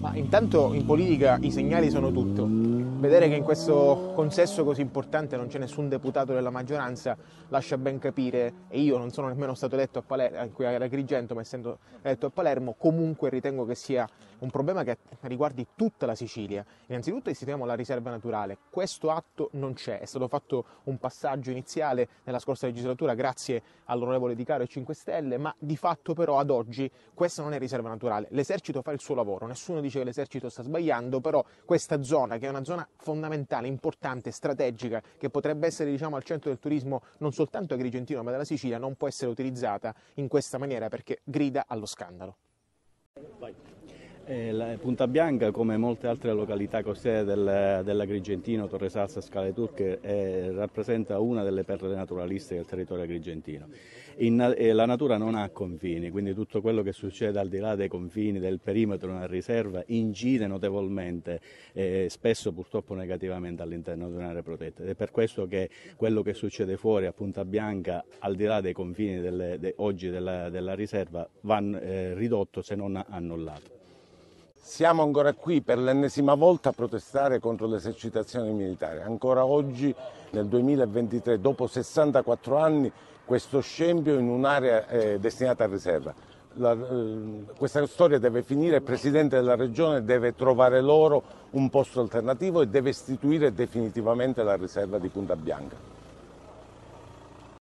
Ma intanto in politica i segnali sono tutto. Vedere che in questo consesso così importante non c'è nessun deputato della maggioranza lascia ben capire, e io non sono nemmeno stato eletto a Palermo, era eh, Agrigento, ma essendo eletto a Palermo, comunque ritengo che sia un problema che riguardi tutta la Sicilia. Innanzitutto istituiamo la riserva naturale, questo atto non c'è, è stato fatto un passaggio iniziale nella scorsa legislatura grazie all'onorevole Di Caro e 5 Stelle, ma di fatto però ad oggi questa non è riserva naturale, l'esercito fa il suo lavoro, nessuno dice dice che l'esercito sta sbagliando, però questa zona, che è una zona fondamentale, importante, strategica, che potrebbe essere diciamo, al centro del turismo non soltanto agrigentino ma della Sicilia, non può essere utilizzata in questa maniera perché grida allo scandalo. Vai. Eh, Punta Bianca, come molte altre località costiere del, dell'Agrigentino, Torre Salsa, Scale Turche, eh, rappresenta una delle perle naturalistiche del territorio agrigentino. In, eh, la natura non ha confini, quindi tutto quello che succede al di là dei confini, del perimetro di una riserva, incide notevolmente, eh, spesso purtroppo negativamente all'interno di un'area protetta. Ed è per questo che quello che succede fuori a Punta Bianca, al di là dei confini delle, de, oggi della, della riserva, va eh, ridotto se non annullato. Siamo ancora qui per l'ennesima volta a protestare contro le esercitazioni militari. Ancora oggi, nel 2023, dopo 64 anni, questo scempio in un'area eh, destinata a riserva. La, eh, questa storia deve finire, il Presidente della Regione deve trovare loro un posto alternativo e deve istituire definitivamente la riserva di Punta Bianca.